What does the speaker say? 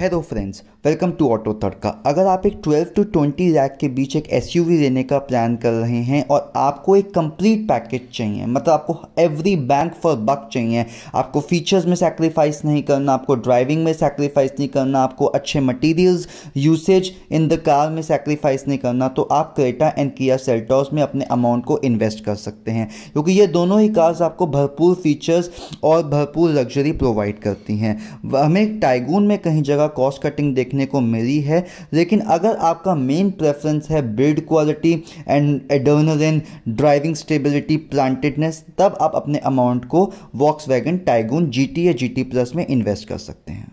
hello friends welcome to auto Tadka अगर आप एक 12 टू 20 लाख के बीच एक एस लेने का प्लान कर रहे हैं और आपको एक कंप्लीट पैकेज चाहिए मतलब आपको एवरी बैंक फॉर बक चाहिए आपको फीचर्स में सेक्रीफाइस नहीं करना आपको ड्राइविंग में सेक्रीफाइस नहीं करना आपको अच्छे materials usage in the car में सेक्रीफाइस नहीं करना तो आप क्रेटा एंड किया सेल्टॉस में अपने अमाउंट को इन्वेस्ट कर सकते हैं क्योंकि ये दोनों ही कार्स आपको भरपूर फीचर्स और भरपूर लग्जरी प्रोवाइड करती हैं हमें टाइगून में कहीं जगह कॉस्ट कटिंग देखने को मिली है लेकिन अगर आपका मेन प्रेफरेंस है बिल्ड क्वालिटी एंड एडर्नल ड्राइविंग स्टेबिलिटी प्लांटेडनेस तब आप अपने अमाउंट को वॉक्स वैगन टाइगून जी या जी प्लस में इन्वेस्ट कर सकते हैं